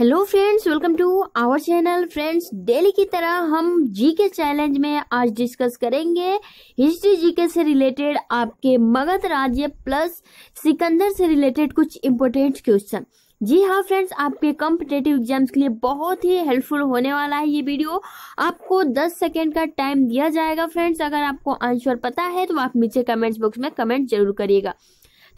hello friends welcome to our channel friends daily की तरह हम जी के चैलेंज में आज डिस्कस करेंगे हिस्ट्री जीके से रिलेटेड आपके मगध राज्य प्लस सिकंदर से रिलेटेड कुछ इम्पोर्टेंट क्वेश्चन जी हाँ फ्रेंड्स आपके कॉम्पिटेटिव एग्जाम्स के लिए बहुत ही हेल्पफुल होने वाला है ये वीडियो आपको 10 सेकेंड का टाइम दिया जाएगा फ्रेंड्स अगर आपको आंसर पता है तो आप नीचे कमेंट्स बॉक्स में कमेंट जरूर करिएगा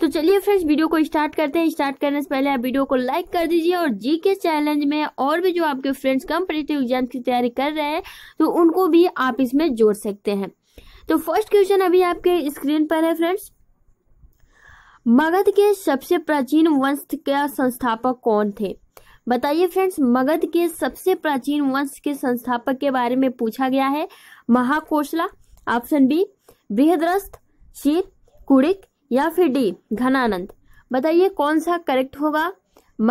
तो चलिए फ्रेंड्स वीडियो को स्टार्ट करते हैं स्टार्ट करने से पहले आप वीडियो को लाइक कर दीजिए और जी के चैलेंज में और भी जो आपके फ्रेंड्स कम्पिटेटिव एग्जाम की तैयारी कर रहे हैं तो उनको भी आप इसमें जोड़ सकते हैं तो फर्स्ट क्वेश्चन अभी आपके स्क्रीन पर है फ्रेंड्स मगध के सबसे प्राचीन वंश के संस्थापक कौन थे बताइए फ्रेंड्स मगध के सबसे प्राचीन वंश के संस्थापक के बारे में पूछा गया है महाकोशला ऑप्शन बी बृहद्रस्त शीत कुड़िक या फिर डी घनानंद बताइए कौन सा करेक्ट होगा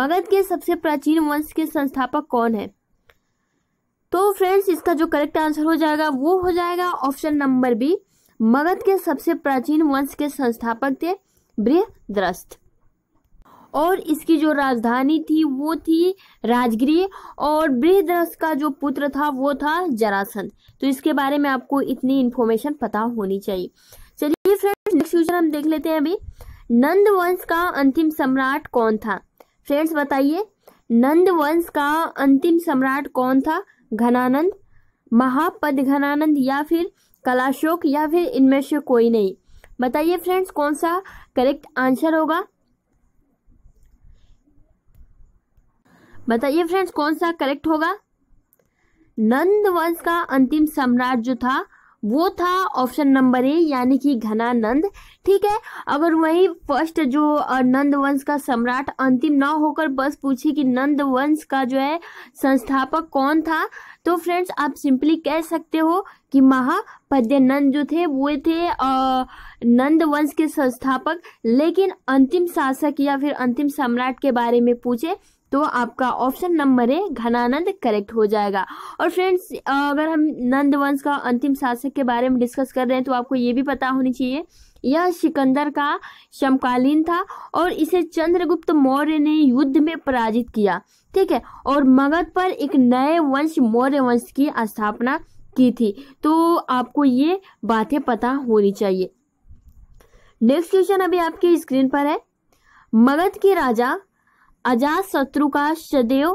मगध के सबसे प्राचीन वंश के संस्थापक कौन है तो फ्रेंड्स इसका जो करेक्ट आंसर हो जाएगा वो हो जाएगा ऑप्शन नंबर बी मगध के सबसे प्राचीन वंश के संस्थापक थे बृहद्रस्त और इसकी जो राजधानी थी वो थी राजगिरी और बृहद्रस्त का जो पुत्र था वो था जरासंध तो इसके बारे में आपको इतनी इन्फॉर्मेशन पता होनी चाहिए चलिए फ्रेंड्स नेक्स्ट क्वेश्चन हम देख लेते हैं अभी नंद वंश का अंतिम सम्राट कौन था फ्रेंड्स बताइए नंद वंश का अंतिम सम्राट कौन था घनानंद महापद घनानंद या फिर कलाशोक या फिर इनमें से कोई नहीं बताइए फ्रेंड्स कौन सा करेक्ट आंसर होगा बताइए फ्रेंड्स कौन सा करेक्ट होगा नंद वंश का अंतिम सम्राट जो था वो था ऑप्शन नंबर ए यानी कि घनानंद ठीक है अगर वही फर्स्ट जो नंद वंश का सम्राट अंतिम ना होकर बस पूछी कि नंद वंश का जो है संस्थापक कौन था तो फ्रेंड्स आप सिंपली कह सकते हो कि महापद्य नंद जो थे वो थे नंद वंश के संस्थापक लेकिन अंतिम शासक या फिर अंतिम सम्राट के बारे में पूछे तो आपका option number A Ghananand correct हो जाएगा और फ्रेंड्स अगर हम नंद वंश का अंतिम शासक के बारे में डिस्कस कर रहे हैं तो आपको ये भी पता होनी चाहिए यह सिकंदर का समकालीन था और इसे चंद्रगुप्त मौर्य ने युद्ध में पराजित किया ठीक है और मगध पर एक नए वंश मौर्य वंश की स्थापना की थी तो आपको ये बातें पता होनी चाहिए नेक्स्ट क्वेश्चन अभी आपके स्क्रीन पर है मगध के राजा अजात शत्रु का सदैव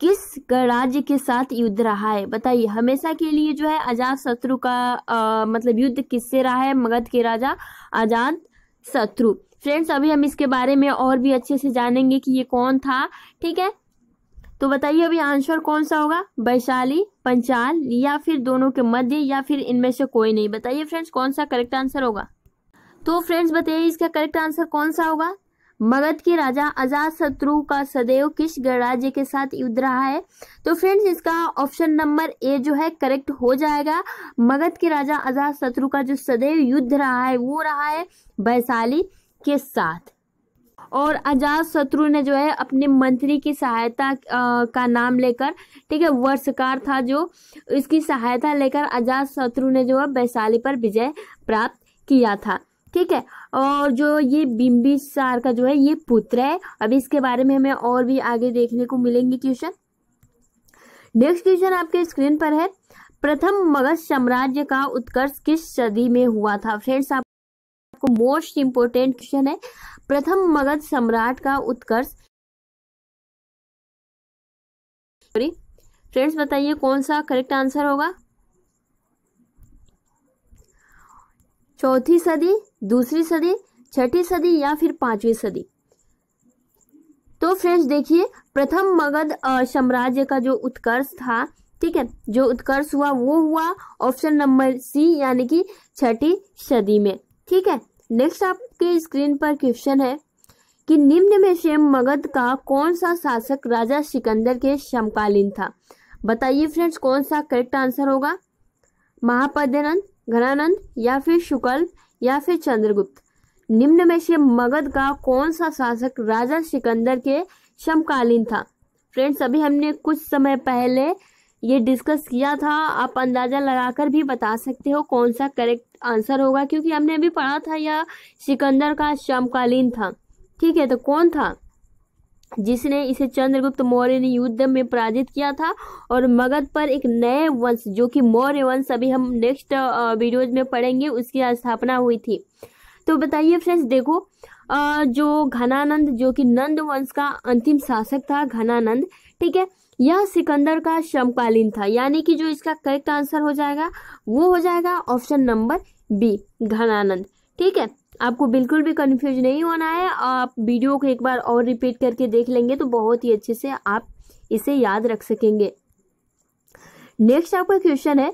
किस राज्य के साथ युद्ध रहा है बताइए हमेशा के लिए जो है अजात शत्रु का आ, मतलब युद्ध किससे रहा है मगध के राजा अजात शत्रु फ्रेंड्स अभी हम इसके बारे में और भी अच्छे से जानेंगे कि ये कौन था ठीक है तो बताइए अभी आंसर कौन सा होगा वैशाली पंचाल या फिर दोनों के मध्य या फिर इनमें से कोई नहीं बताइए फ्रेंड्स कौन सा करेक्ट आंसर होगा तो फ्रेंड्स बताइए इसका करेक्ट आंसर कौन सा होगा मगध के राजा अजात शत्रु का सदैव किस गणराज्य के साथ युद्ध रहा है तो फ्रेंड्स इसका ऑप्शन नंबर ए जो है करेक्ट हो जाएगा मगध के राजा अजात शत्रु का जो सदैव युद्ध रहा है वो रहा है वैशाली के साथ और अजात शत्रु ने जो है अपने मंत्री की सहायता का नाम लेकर ठीक है वर्षकार था जो इसकी सहायता लेकर अजात शत्रु ने जो है वैशाली पर विजय प्राप्त किया था ठीक है और जो ये बिम्बिसार का जो है ये पुत्र है अभी इसके बारे में हमें और भी आगे देखने को मिलेंगे क्वेश्चन नेक्स्ट क्वेश्चन आपके स्क्रीन पर है प्रथम मगध साम्राज्य का उत्कर्ष किस सदी में हुआ था फ्रेंड्स आपको मोस्ट इम्पोर्टेंट क्वेश्चन है प्रथम मगध सम्राट का उत्कर्ष फ्रेंड्स बताइए कौन सा करेक्ट आंसर होगा चौथी सदी दूसरी सदी छठी सदी या फिर पांचवी सदी तो फ्रेंड्स देखिए प्रथम मगध साम्राज्य का जो उत्कर्ष था ठीक है जो उत्कर्ष हुआ वो हुआ ऑप्शन नंबर सी यानी कि छठी सदी में ठीक है नेक्स्ट आपके स्क्रीन पर क्वेश्चन है कि निम्न में से मगध का कौन सा शासक राजा सिकंदर के समकालीन था बताइए फ्रेंड्स कौन सा करेक्ट आंसर होगा महापद्यनंद घनानंद या फिर शुक्ल या फिर चंद्रगुप्त निम्न में से मगध का कौन सा शासक राजा सिकंदर के समकालीन था फ्रेंड्स अभी हमने कुछ समय पहले ये डिस्कस किया था आप अंदाज़ा लगाकर भी बता सकते हो कौन सा करेक्ट आंसर होगा क्योंकि हमने अभी पढ़ा था या सिकंदर का समकालीन था ठीक है तो कौन था जिसने इसे चंद्रगुप्त मौर्य ने युद्ध में पराजित किया था और मगध पर एक नए वंश जो कि मौर्य वंश अभी हम नेक्स्ट वीडियोज में पढ़ेंगे उसकी स्थापना हुई थी तो बताइए फ्रेंड्स देखो जो घनानंद जो कि नंद वंश का अंतिम शासक था घनानंद ठीक है यह सिकंदर का समकालीन था यानी कि जो इसका करेक्ट आंसर हो जाएगा वो हो जाएगा ऑप्शन नंबर बी घनानंद ठीक है आपको बिल्कुल भी कन्फ्यूज नहीं होना है आप वीडियो को एक बार और रिपीट करके देख लेंगे तो बहुत ही अच्छे से आप इसे याद रख सकेंगे नेक्स्ट आपका क्वेश्चन है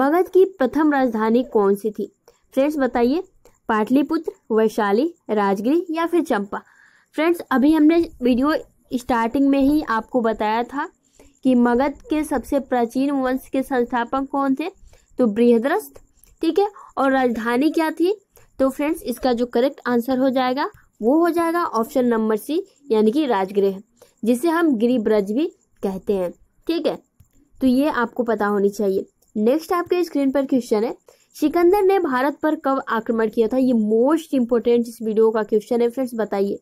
मगध की प्रथम राजधानी कौन सी थी फ्रेंड्स बताइए पाटलिपुत्र वैशाली राजगिरी या फिर चंपा फ्रेंड्स अभी हमने वीडियो स्टार्टिंग में ही आपको बताया था कि मगध के सबसे प्राचीन वंश के संस्थापक कौन थे तो बृहद्रस्त ठीक है और राजधानी क्या थी तो फ्रेंड्स इसका जो करेक्ट आंसर हो जाएगा वो हो जाएगा ऑप्शन नंबर सी यानी कि राजगृह जिसे हम ब्रज भी कहते हैं ठीक है तो ये आपको पता होनी चाहिए नेक्स्ट आपके स्क्रीन पर क्वेश्चन है सिकंदर ने भारत पर कब आक्रमण किया था ये मोस्ट इम्पोर्टेंट इस वीडियो का क्वेश्चन है फ्रेंड्स बताइए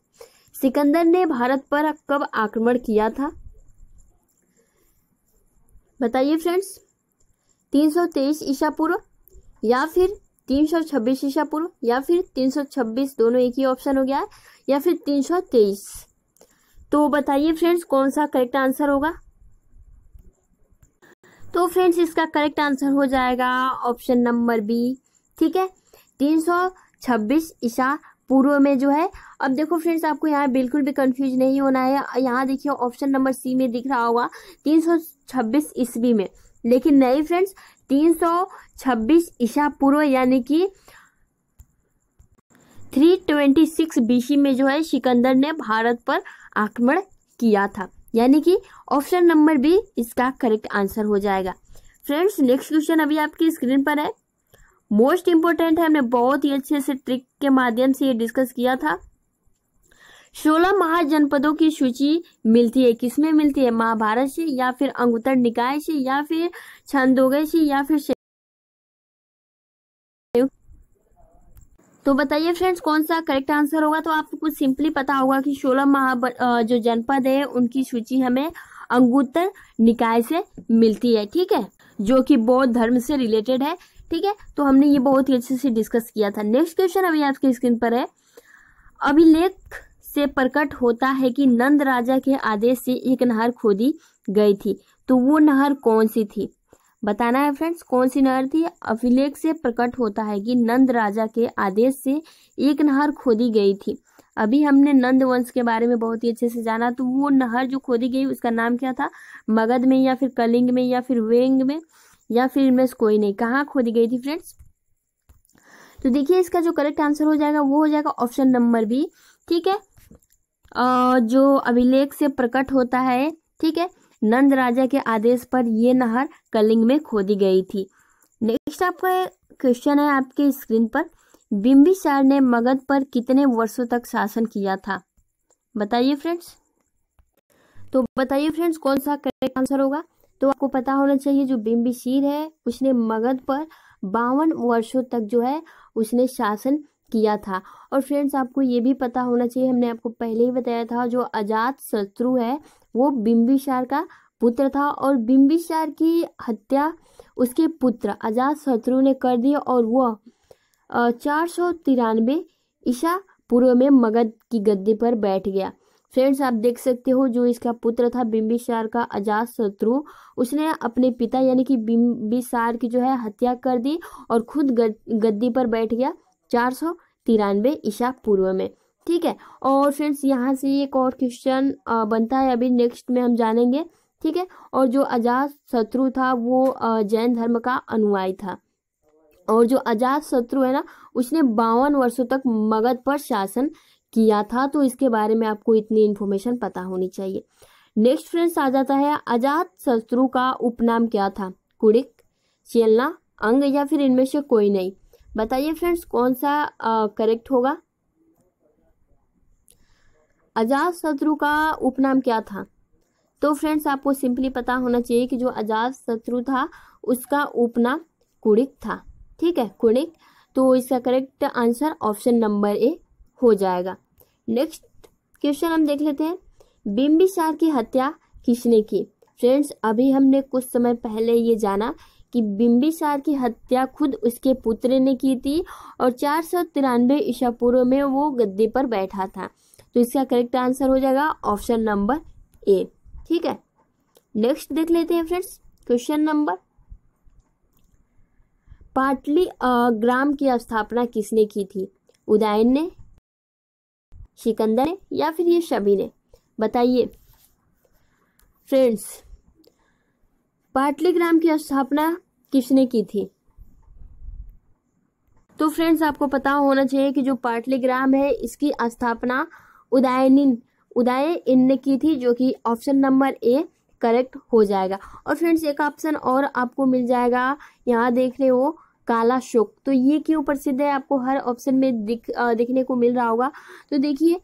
सिकंदर ने भारत पर कब आक्रमण किया था बताइए फ्रेंड्स तेईस ईसा पूर्व या फिर तीन सौ छब्बीस ईसा पूर्व या फिर तीन सौ छब्बीस दोनों एक ही ऑप्शन हो गया है या फिर तीन सौ तेईस तो बताइए फ्रेंड्स कौन सा करेक्ट आंसर होगा तो फ्रेंड्स इसका करेक्ट आंसर हो जाएगा ऑप्शन नंबर बी ठीक है तीन सौ छब्बीस ईसा पूर्व में जो है अब देखो फ्रेंड्स आपको यहाँ बिल्कुल भी कंफ्यूज नहीं होना है यहाँ देखिए ऑप्शन नंबर सी में दिख रहा होगा तीन सौ छब्बीस ईस्वी में लेकिन नहीं फ्रेंड्स तीन सौ छब्बीस ईसा पूर्व यानी कि 326 बीसी में जो है सिकंदर ने भारत पर आक्रमण किया था यानी कि ऑप्शन नंबर बी इसका करेक्ट आंसर हो जाएगा फ्रेंड्स नेक्स्ट क्वेश्चन अभी आपकी स्क्रीन पर है मोस्ट इंपोर्टेंट है हमने बहुत ही अच्छे से ट्रिक के माध्यम से ये डिस्कस किया था सोलह महाजनपदों की सूची मिलती है किसमें मिलती है महाभारत से या फिर अंगुतर निकाय से या फिर छंदोगे से या फिर तो बताइए फ्रेंड्स कौन सा करेक्ट आंसर होगा तो आपको सिंपली पता होगा कि सोलह महा जो जनपद है उनकी सूची हमें अंगुतर निकाय से मिलती है ठीक है जो कि बौद्ध धर्म से रिलेटेड है ठीक है तो हमने ये बहुत ही अच्छे से डिस्कस किया था नेक्स्ट क्वेश्चन अभी आपकी स्क्रीन पर है अभिलेख से प्रकट होता है कि नंद राजा के आदेश से एक नहर खोदी गई थी तो वो नहर कौन सी थी बताना है फ्रेंड्स कौन सी नहर थी अभिलेख से प्रकट होता है कि नंद राजा के आदेश से एक नहर खोदी गई थी अभी हमने नंद वंश के बारे में बहुत ही अच्छे से जाना तो वो नहर जो खोदी गई उसका नाम क्या था मगध में या फिर कलिंग में या फिर वेंग में या फिर इनमें से कोई नहीं कहाँ खोदी गई थी फ्रेंड्स तो देखिए इसका जो करेक्ट आंसर हो जाएगा वो हो जाएगा ऑप्शन नंबर बी ठीक है जो अभिलेख से प्रकट होता है ठीक है नंद राजा के आदेश पर ये नहर कलिंग में खोदी गई थी नेक्स्ट आपका क्वेश्चन है आपके स्क्रीन पर बिम्बिसार ने मगध पर कितने वर्षों तक शासन किया था बताइए फ्रेंड्स तो बताइए फ्रेंड्स कौन सा करेक्ट आंसर होगा तो आपको पता होना चाहिए जो बिम्बिशीर है उसने मगध पर बावन वर्षों तक जो है उसने शासन किया था और फ्रेंड्स आपको ये भी पता होना चाहिए हमने आपको पहले ही बताया था जो अजात शत्रु है वो बिम्बिसार का पुत्र था और बिम्बिसार की हत्या उसके पुत्र अजात शत्रु ने कर दी और वह चार सौ तिरानवे ईसा पूर्व में मगध की गद्दी पर बैठ गया फ्रेंड्स आप देख सकते हो जो इसका पुत्र था बिम्बिसार का अजात शत्रु उसने अपने पिता यानी कि बिम्बिसार की जो है हत्या कर दी और खुद गद्दी पर बैठ गया चार सौ तिरानवे ईसा पूर्व में ठीक है और फ्रेंड्स यहाँ से एक और क्वेश्चन बनता है अभी नेक्स्ट में हम जानेंगे ठीक है और जो अजात शत्रु था वो जैन धर्म का अनुयायी था और जो अजात शत्रु है ना उसने बावन वर्षों तक मगध पर शासन किया था तो इसके बारे में आपको इतनी इन्फॉर्मेशन पता होनी चाहिए नेक्स्ट फ्रेंड्स आ जाता है अजात शत्रु का उपनाम क्या था कुड़िक चेलना अंग या फिर इनमें से कोई नहीं बताइए फ्रेंड्स कौन सा करेक्ट होगा अजात शत्रु का उपनाम क्या था तो फ्रेंड्स आपको सिंपली पता होना चाहिए कि जो अजात शत्रु था उसका उपनाम कुणिक था ठीक है कुणिक तो इसका correct answer option number A हो जाएगा नेक्स्ट क्वेश्चन हम देख लेते हैं बिम्बिसार की हत्या किसने की फ्रेंड्स अभी हमने कुछ समय पहले ये जाना कि बिम्बिसार की हत्या खुद उसके पुत्र ने की थी और चार सौ तिरानवे ईशा पूर्व में वो गद्दी पर बैठा था तो इसका करेक्ट आंसर हो जाएगा ऑप्शन नंबर ए ठीक है नेक्स्ट देख लेते हैं फ्रेंड्स क्वेश्चन नंबर पाटली ग्राम की स्थापना किसने की थी उदयन ने सिकंदर ने या फिर ये शबी ने बताइए फ्रेंड्स पाटली ग्राम की स्थापना किसने की थी तो फ्रेंड्स आपको पता होना चाहिए कि जो पाटलीग्राम है इसकी स्थापना उदयनिन उदय इन ने की थी जो कि ऑप्शन नंबर ए करेक्ट हो जाएगा और फ्रेंड्स एक ऑप्शन और आपको मिल जाएगा यहाँ देख रहे हो काला शोक तो ये क्यों प्रसिद्ध है आपको हर ऑप्शन में दिख आ, दिखने को मिल रहा होगा तो देखिए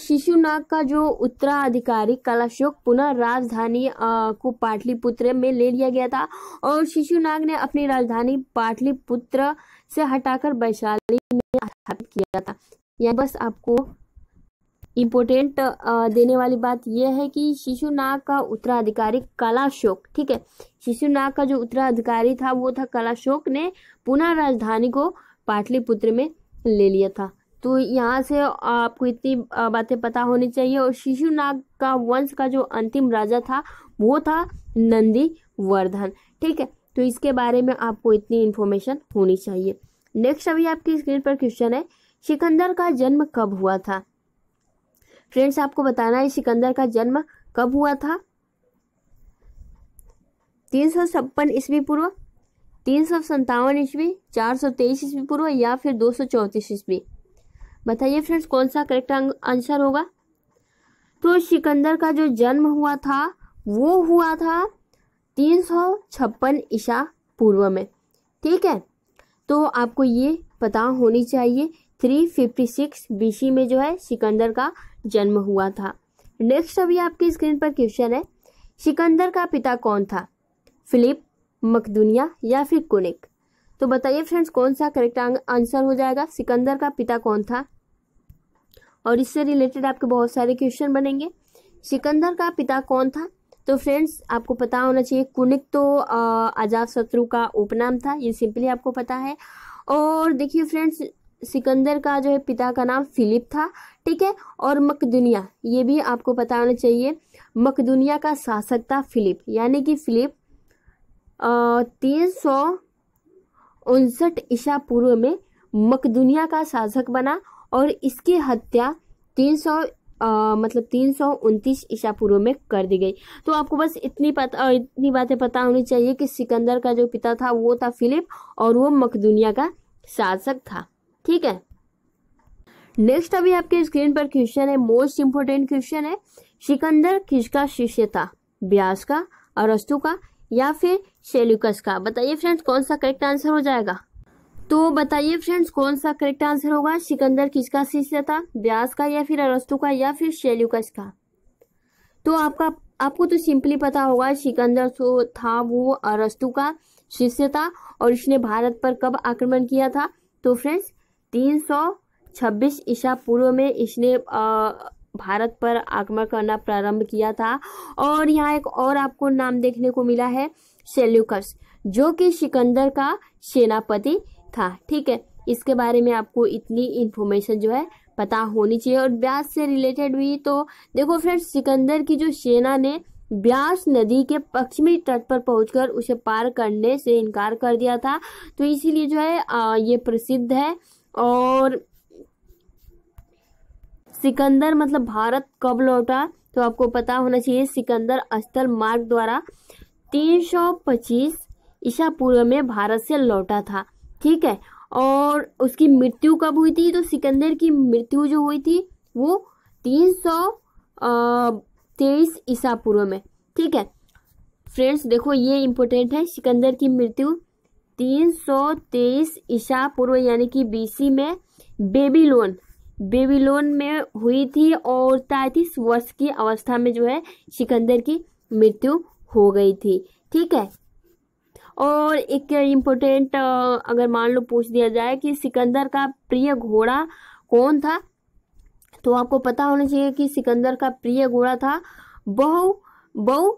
शिशुनाग का जो उत्तराधिकारी कलाशोक पुनः राजधानी को पाटलिपुत्र में ले लिया गया था और शिशुनाग ने अपनी राजधानी पाटलिपुत्र से हटाकर वैशाली में स्थापित किया था यह बस आपको इम्पोर्टेंट देने वाली बात यह है कि शिशुनाग का उत्तराधिकारी कलाशोक ठीक है शिशुनाग का जो उत्तराधिकारी था वो था कलाशोक ने पुनः राजधानी को पाटलिपुत्र में ले लिया था तो यहाँ से आपको इतनी बातें पता होनी चाहिए और शिशुनाग का वंश का जो अंतिम राजा था वो था नंदी वर्धन ठीक है तो इसके बारे में आपको इतनी इन्फॉर्मेशन होनी चाहिए नेक्स्ट अभी आपकी स्क्रीन पर क्वेश्चन है सिकंदर का जन्म कब हुआ था फ्रेंड्स आपको बताना है सिकंदर का जन्म कब हुआ था तीन सौ छप्पन ईस्वी पूर्व तीन सौ संतावन ईस्वी चार सौ तेईस ईस्वी पूर्व या फिर दो सौ चौंतीस ईस्वी बताइए फ्रेंड्स कौन सा करेक्ट आंसर होगा तो सिकंदर का जो जन्म हुआ था वो हुआ था तीन सौ छप्पन ईसा पूर्व में ठीक है तो आपको ये पता होनी चाहिए थ्री फिफ्टी सिक्स बी में जो है सिकंदर का जन्म हुआ था नेक्स्ट अभी आपकी स्क्रीन पर क्वेश्चन है सिकंदर का पिता कौन था फिलिप मकदुनिया या फिर कुनिक तो बताइए फ्रेंड्स कौन सा करेक्ट आंसर हो जाएगा सिकंदर का पिता कौन था और इससे रिलेटेड आपके बहुत सारे क्वेश्चन बनेंगे सिकंदर का पिता कौन था तो फ्रेंड्स आपको पता होना चाहिए कुनिक तो अजाब शत्रु का उपनाम था ये सिंपली आपको पता है और देखिए फ्रेंड्स सिकंदर का जो है पिता का नाम फिलिप था ठीक है और मकदुनिया ये भी आपको पता होना चाहिए मकदुनिया का शासक था फिलिप यानी कि फिलिप तीन सौ उनसठ ईसा पूर्व में मकदुनिया का शासक बना और इसकी हत्या तीन सौ मतलब तीन सौ उनतीस ईसा पूर्व में कर दी गई तो आपको बस इतनी पता इतनी बातें पता होनी चाहिए कि सिकंदर का जो पिता था वो था फिलिप और वो मकदुनिया का शासक था ठीक है नेक्स्ट अभी आपके स्क्रीन पर क्वेश्चन है मोस्ट इंपॉर्टेंट क्वेश्चन है सिकंदर किसका शिष्य था ब्यास का अरस्तु का या फिर सेल्यूकस का बताइए फ्रेंड्स कौन सा करेक्ट आंसर हो जाएगा तो बताइए फ्रेंड्स कौन सा करेक्ट आंसर होगा सिकंदर किसका शिष्य था व्यास का या फिर अरस्तु का या फिर शैल्यूकस का तो आपका आपको तो सिंपली पता होगा सिकंदर जो तो था वो अरस्तु का शिष्य था और इसने भारत पर कब आक्रमण किया था तो फ्रेंड्स तीन सौ छब्बीस ईसा पूर्व में इसने भारत पर आक्रमण करना प्रारंभ किया था और यहाँ एक और आपको नाम देखने को मिला है सेल्यूकस जो कि सिकंदर का सेनापति था ठीक है इसके बारे में आपको इतनी इन्फॉर्मेशन जो है पता होनी चाहिए और ब्यास से रिलेटेड भी तो देखो फ्रेंड्स सिकंदर की जो सेना ने ब्यास नदी के पश्चिमी तट पर पहुंचकर उसे पार करने से इनकार कर दिया था तो इसीलिए जो है आ, ये प्रसिद्ध है और सिकंदर मतलब भारत कब लौटा तो आपको पता होना चाहिए सिकंदर स्थल मार्ग द्वारा 325 ईसा पूर्व में भारत से लौटा था ठीक है और उसकी मृत्यु कब हुई थी तो सिकंदर की मृत्यु जो हुई थी वो तीन सौ तेईस ईसा पूर्व में ठीक है फ्रेंड्स देखो ये इम्पोर्टेंट है सिकंदर की मृत्यु तीन सौ तेईस ईसा पूर्व यानी कि बीसी में बेबीलोन बेबीलोन में हुई थी और तैतीस वर्ष की अवस्था में जो है सिकंदर की मृत्यु हो गई थी ठीक है और एक इम्पोर्टेंट अगर मान लो पूछ दिया जाए कि सिकंदर का प्रिय घोड़ा कौन था तो आपको पता होना चाहिए कि सिकंदर का प्रिय घोड़ा था बहु बहु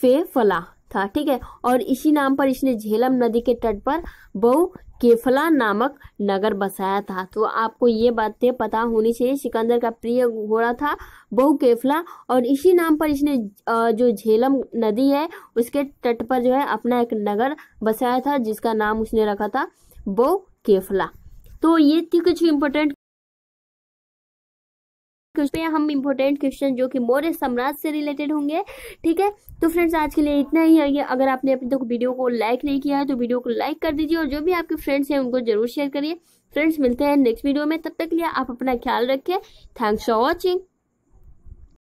फे फला था ठीक है और इसी नाम पर इसने झेलम नदी के तट पर बहु केफला नामक नगर बसाया था तो आपको ये बातें पता होनी चाहिए सिकंदर का प्रिय घोड़ा था बहु केफला और इसी नाम पर इसने जो झेलम नदी है उसके तट पर जो है अपना एक नगर बसाया था जिसका नाम उसने रखा था बहु केफला तो ये थी कुछ इम्पोर्टेंट क्वेश्चन तो हम इंपॉर्टेंट क्वेश्चन जो कि मौर्य साम्राज्य से रिलेटेड होंगे ठीक है तो फ्रेंड्स आज के लिए इतना ही है अगर आपने अभी तक वीडियो को लाइक नहीं किया है तो वीडियो को लाइक कर दीजिए और जो भी आपके फ्रेंड्स हैं उनको जरूर शेयर करिए फ्रेंड्स मिलते हैं नेक्स्ट वीडियो में तब तक लिए आप अपना ख्याल रखें थैंक्स फॉर वॉचिंग